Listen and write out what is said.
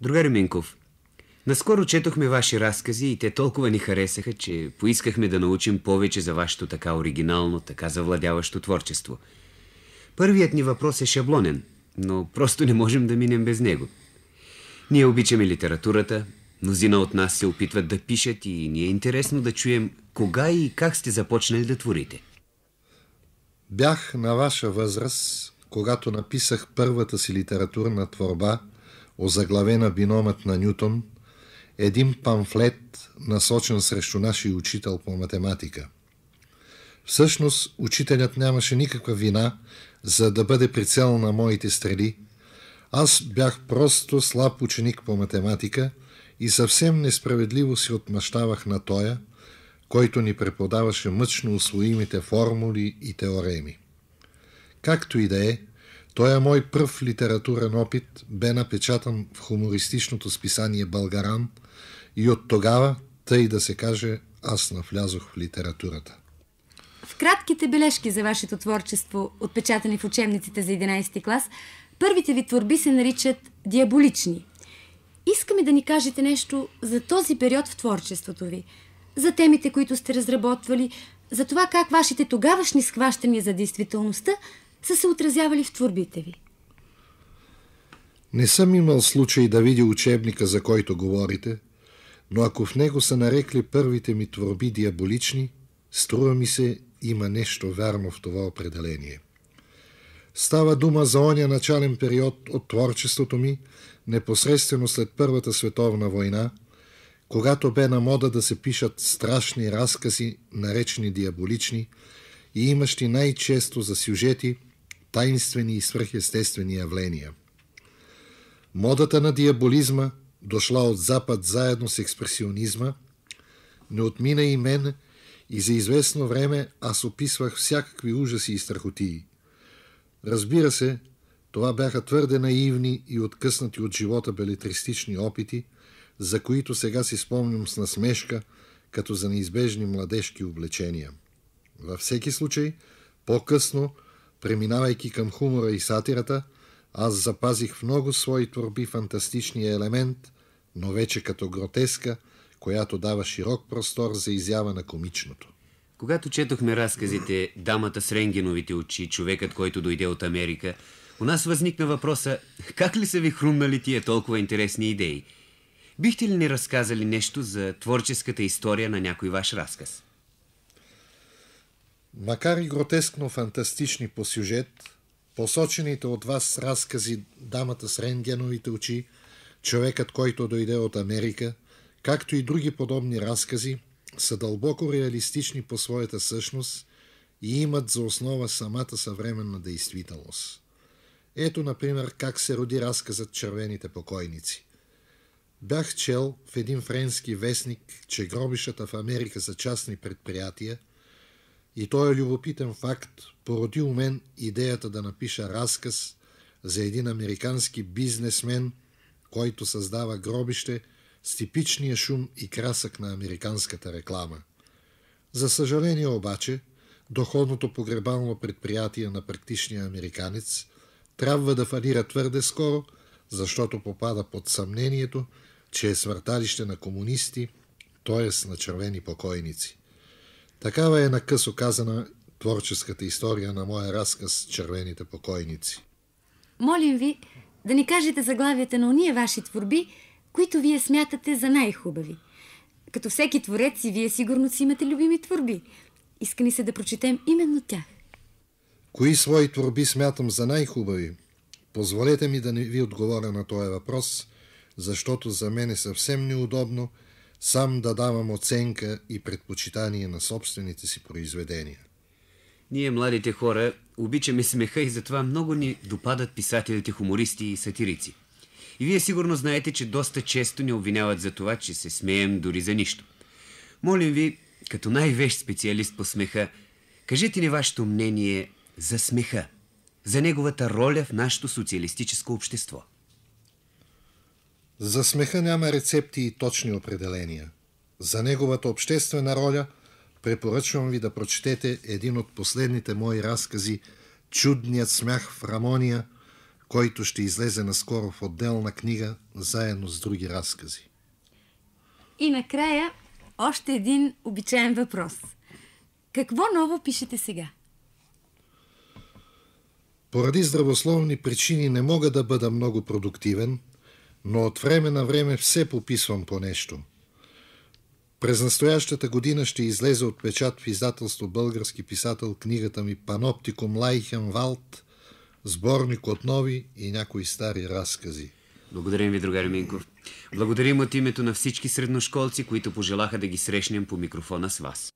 Другарю Минков, наскоро четохме ваши разкази и те толкова ни харесаха, че поискахме да научим повече за вашето така оригинално, така завладяващо творчество. Първият ни въпрос е шаблонен, но просто не можем да минем без него. Ние обичаме литературата, мнозина от нас се опитват да пишат и ни е интересно да чуем кога и как сте започнали да творите. Бях на ваша възраст, когато написах първата си литературна творба – озаглавена Биномът на Нютон, един памфлет, насочен срещу нашия учител по математика. Всъщност, учителят нямаше никаква вина, за да бъде прицел на моите стрели. Аз бях просто слаб ученик по математика и съвсем несправедливо си отмъщавах на тоя, който ни преподаваше мъчно усвоимите формули и теореми. Както и да е, той е мой пръв литературен опит бе напечатан в хумористичното списание «Българан» и от тогава, тъй да се каже, аз навлязох в литературата. В кратките бележки за вашето творчество, отпечатани в учебниците за 11 клас, първите ви творби се наричат диаболични. Искаме да ни кажете нещо за този период в творчеството ви, за темите, които сте разработвали, за това как вашите тогавашни схващания за действителността – са се отразявали в творбите ви? Не съм имал случай да видя учебника, за който говорите, но ако в него са нарекли първите ми творби диаболични, струва ми се, има нещо вярно в това определение. Става дума за оня начален период от творчеството ми, непосредствено след Първата световна война, когато бе на мода да се пишат страшни разкази, наречени диаболични, и имащи най-често за сюжети – таинствени и свръхестествени явления. Модата на диаболизма, дошла от Запад заедно с експресионизма, не отмина и мен и за известно време аз описвах всякакви ужаси и страхотии. Разбира се, това бяха твърде наивни и откъснати от живота белетристични опити, за които сега си спомням с насмешка, като за неизбежни младежки облечения. Във всеки случай, по-късно Преминавайки към хумора и сатирата, аз запазих в много свои творби фантастичния елемент, но вече като гротеска, която дава широк простор за изява на комичното. Когато четохме разказите «Дамата с Ренгеновите очи», «Човекът, който дойде от Америка», у нас възникна въпроса как ли са ви хрумнали тия толкова интересни идеи? Бихте ли ни разказали нещо за творческата история на някой ваш разказ? Макар и гротескно фантастични по сюжет, посочените от вас разкази «Дамата с рентгеновите очи», «Човекът, който дойде от Америка», както и други подобни разкази, са дълбоко реалистични по своята същност и имат за основа самата съвременна действителност. Ето, например, как се роди разказът «Червените покойници». Бях чел в един френски вестник, че гробищата в Америка са частни предприятия – и този е любопитен факт породи у мен идеята да напиша разказ за един американски бизнесмен, който създава гробище с типичния шум и красък на американската реклама. За съжаление обаче, доходното погребално предприятие на практичния американец трябва да фалира твърде скоро, защото попада под съмнението, че е свърталище на комунисти, т.е. на червени покойници. Такава е накъсо казана творческата история на моя разказ «Червените покойници». Молим ви да ни кажете заглавията на уния ваши творби, които вие смятате за най-хубави. Като всеки творец и вие сигурно си имате любими творби. Иска ни се да прочетем именно тях. Кои свои творби смятам за най-хубави? Позволете ми да не ви отговоря на този въпрос, защото за мен е съвсем неудобно – сам да давам оценка и предпочитание на собствените си произведения. Ние, младите хора, обичаме смеха и затова много ни допадат писателите, хумористи и сатирици. И вие сигурно знаете, че доста често ни обвиняват за това, че се смеем дори за нищо. Молим ви, като най-вещ специалист по смеха, кажете ни вашето мнение за смеха, за неговата роля в нашето социалистическо общество. За смеха няма рецепти и точни определения. За неговата обществена роля препоръчвам ви да прочетете един от последните мои разкази «Чудният смях в Рамония», който ще излезе наскоро в отделна книга, заедно с други разкази. И накрая още един обичаен въпрос. Какво ново пишете сега? Поради здравословни причини не мога да бъда много продуктивен – но от време на време все пописвам по нещо. През настоящата година ще излезе от печат в издателство български писател книгата ми «Паноптикум Лайхенвалд», сборник от нови и някои стари разкази. Благодарим ви, другари Минков. Благодарим от името на всички средношколци, които пожелаха да ги срещнем по микрофона с вас.